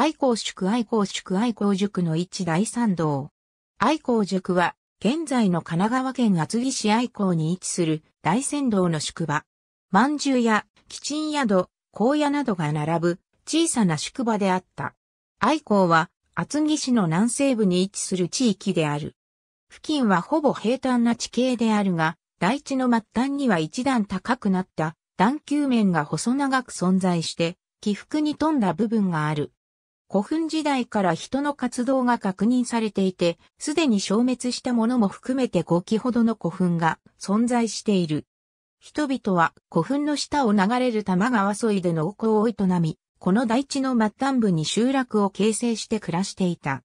愛好宿愛好宿愛好塾の一大参道。愛好塾は、現在の神奈川県厚木市愛光に位置する大仙道の宿場。まんじゅうや、基チ宿、荒野などが並ぶ小さな宿場であった。愛好は厚木市の南西部に位置する地域である。付近はほぼ平坦な地形であるが、大地の末端には一段高くなった段丘面が細長く存在して、起伏に富んだ部分がある。古墳時代から人の活動が確認されていて、すでに消滅したものも含めて5基ほどの古墳が存在している。人々は古墳の下を流れる多摩川沿いで農耕を営み、この大地の末端部に集落を形成して暮らしていた。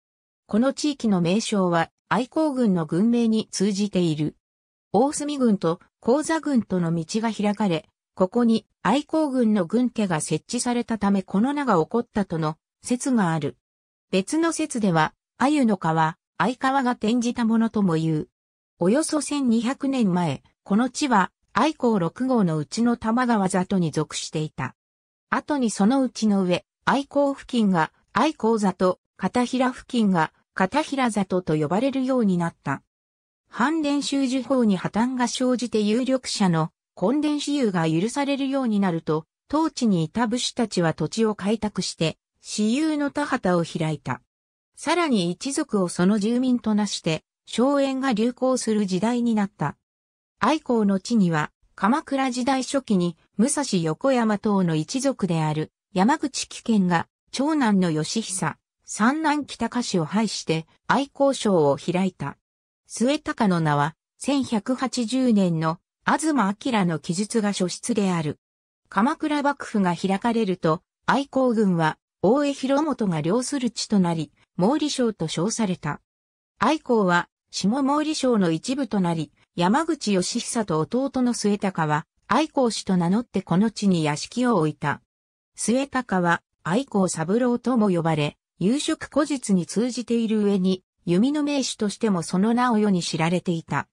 この地域の名称は愛好軍の軍名に通じている。大隅軍と高座軍との道が開かれ、ここに愛好軍の軍家が設置されたためこの名が起こったとの説がある。別の説では、鮎の川、相川が転じたものとも言う。およそ1200年前、この地は、愛好6号のうちの玉川里に属していた。後にそのうちの上、愛好付近が愛好里、片平付近が片平里と呼ばれるようになった。反電習受法に破綻が生じて有力者の根伝私有が許されるようになると、当地にいた武士たちは土地を開拓して、私有の田畑を開いた。さらに一族をその住民となして、荘園が流行する時代になった。愛好の地には、鎌倉時代初期に武蔵横山等の一族である山口貴県が長男の義久、三男北下氏を廃して愛好賞を開いた。末高の名は1180年の東明の記述が書出である。鎌倉幕府が開かれると、愛好軍は大江広元が領する地となり、毛利省と称された。愛子は、下毛利省の一部となり、山口義久と弟の末高は、愛子氏と名乗ってこの地に屋敷を置いた。末高は、愛子三郎とも呼ばれ、夕食古日に通じている上に、弓の名手としてもその名を世に知られていた。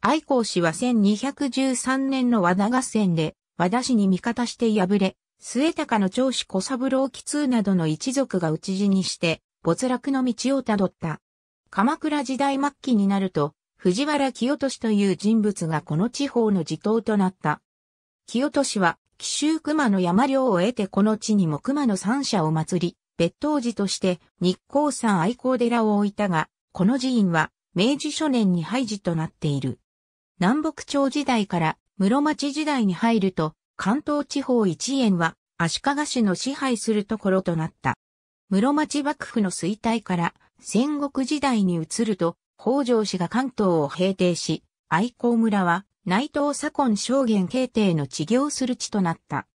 愛子氏は1213年の和田合戦で、和田氏に味方して敗れ、末高の長子小三郎紀通などの一族が討ち死にして、没落の道をたどった。鎌倉時代末期になると、藤原清俊という人物がこの地方の地頭となった。清俊は、紀州熊の山領を得てこの地にも熊の三社を祭り、別当寺として日光山愛好寺を置いたが、この寺院は明治初年に廃寺となっている。南北朝時代から室町時代に入ると、関東地方一円は足利市の支配するところとなった。室町幕府の衰退から戦国時代に移ると北条氏が関東を平定し、愛好村は内藤左近証言慶帝の治療する地となった。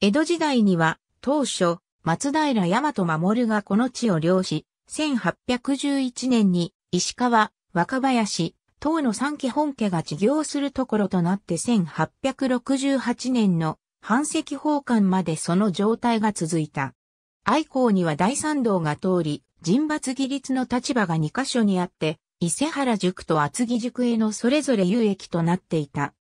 江戸時代には当初松平大和守がこの地を領し、1811年に石川、若林、当の三家本家が事業するところとなって1868年の半石奉還までその状態が続いた。愛好には大賛道が通り、人罰義律の立場が2カ所にあって、伊勢原塾と厚木塾へのそれぞれ有益となっていた。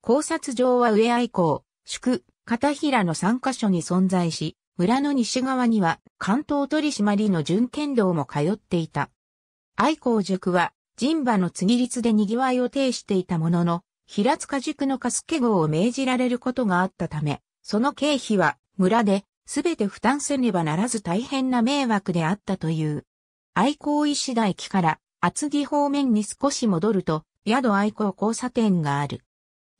考察場は上愛好、宿、片平の3カ所に存在し、村の西側には関東取締の準剣道も通っていた。愛好塾は人馬の次立率で賑わいを呈していたものの、平塚塾のカスケ号を命じられることがあったため、その経費は村で全て負担せねばならず大変な迷惑であったという。愛好医師大駅から厚木方面に少し戻ると、宿愛好交差点がある。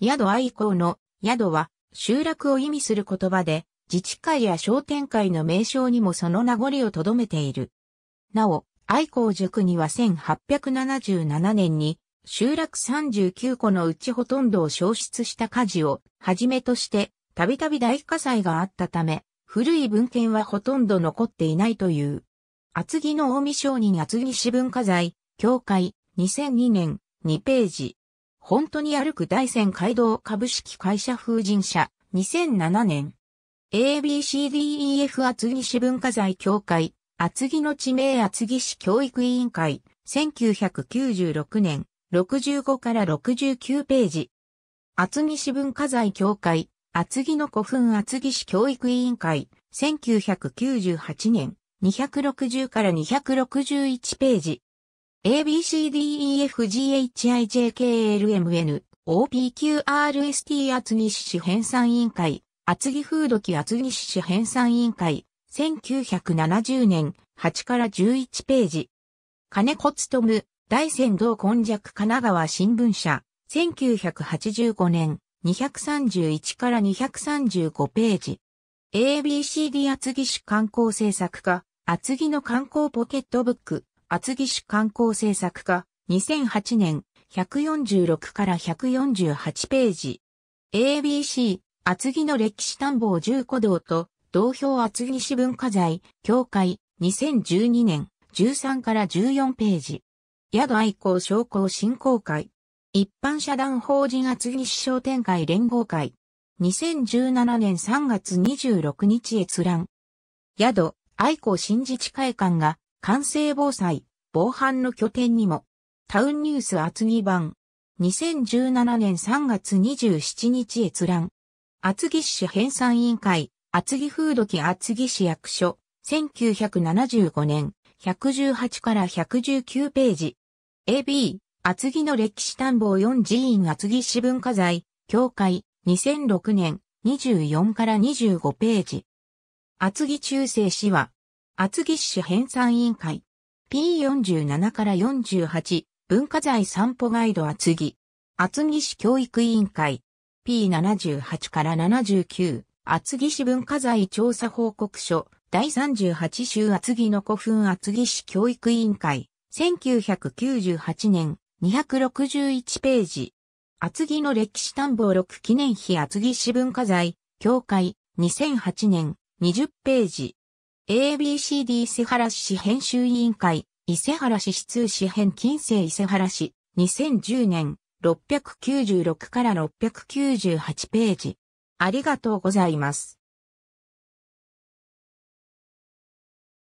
宿愛好の宿は集落を意味する言葉で、自治会や商店会の名称にもその名残を留めている。なお、愛好塾には1877年に集落39個のうちほとんどを消失した火事をはじめとしてたびたび大火災があったため古い文献はほとんど残っていないという。厚木の大見商人厚木市文化財協会2002年2ページ。本当に歩く大仙街道株式会社風神社2007年。ABCDEF 厚木市文化財協会厚木の地名厚木市教育委員会、1996年、65から69ページ。厚木市文化財協会、厚木の古墳厚木市教育委員会、1998年、260から261ページ。ABCDEFGHIJKLMN、OPQRST 厚木市編纂委員会、厚木風土記厚木市編纂委員会、1970年8から11ページ。金子つとむ、大仙道根弱神奈川新聞社、1985年231から235ページ。ABCD 厚木市観光政策課、厚木の観光ポケットブック、厚木市観光政策課、2008年146から148ページ。ABC、厚木の歴史探訪重古道と同票厚木市文化財、協会、2012年、13から14ページ。宿愛好商工振興会。一般社団法人厚木市商店会連合会。2017年3月26日閲覧。宿、愛好新自治会館が、完成防災、防犯の拠点にも。タウンニュース厚木版。2017年3月27日閲覧。厚木市編纂委員会、厚木風土記厚木市役所、1975年、118から119ページ。AB、厚木の歴史探訪4寺院厚木市文化財、協会、2006年、24から25ページ。厚木中世市は、厚木市編纂委員会、P47 から48、文化財散歩ガイド厚木、厚木市教育委員会、P78 から79、厚木市文化財調査報告書、第38週厚木の古墳厚木市教育委員会、1998年、261ページ。厚木の歴史探訪6記念碑厚木市文化財、協会、2008年、20ページ。ABCD 伊勢原市編集委員会、伊勢原市市通市編近世伊勢原市、2010年、696から698ページ。ありがとうございます。